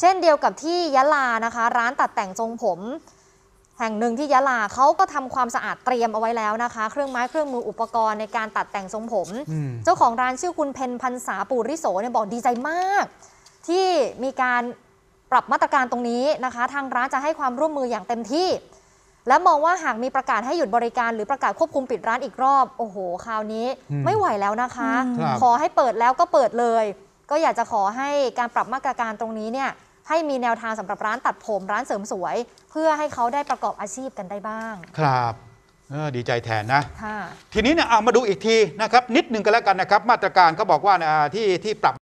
เช่นเดียวกับที่ยะลานะคะ ร้านตัดแต่งทรงผม แห่งหนึ่งที่ยะลาเขาก็ทำความสะอาดเตรียมเอาไว้แล้วนะคะ เครื่องไม้เครื่องมืออุปกรณ์ในการตัดแต่งทรงผม เจ้าของร้านชื่อคุณเพนพันษาปูริโสเนี่ยบอกดีใจมาก ที่มีการปรับมาตรการตรงนี้นะคะ ทางร้านจะให้ความร่วมมืออย่างเต็มที่ และมองว่าหากมีประกาศให้หยุดบริการหรือประกาศควบคุมปิดร้านอีกรอบโอ้โห คราวนี้ไม่ไหวแล้วนะคะ ขอให้เปิดแล้วก็เปิดเลย ก็อยากจะขอให้การปรับมาตรการตรงนี้เนี่ยให้มีแนวทางสำหรับร้านตัดผมร้านเสริมสวย เพื่อให้เขาได้ประกอบอาชีพกันได้บ้าง ครับ ดีใจแทนนะ ทีนี้เนี่ยมาดูอีกทีนะครับ นิดนึงก็แล้วกันนะครับ มาตรการเขาบอกว่าที่ที่ปรับ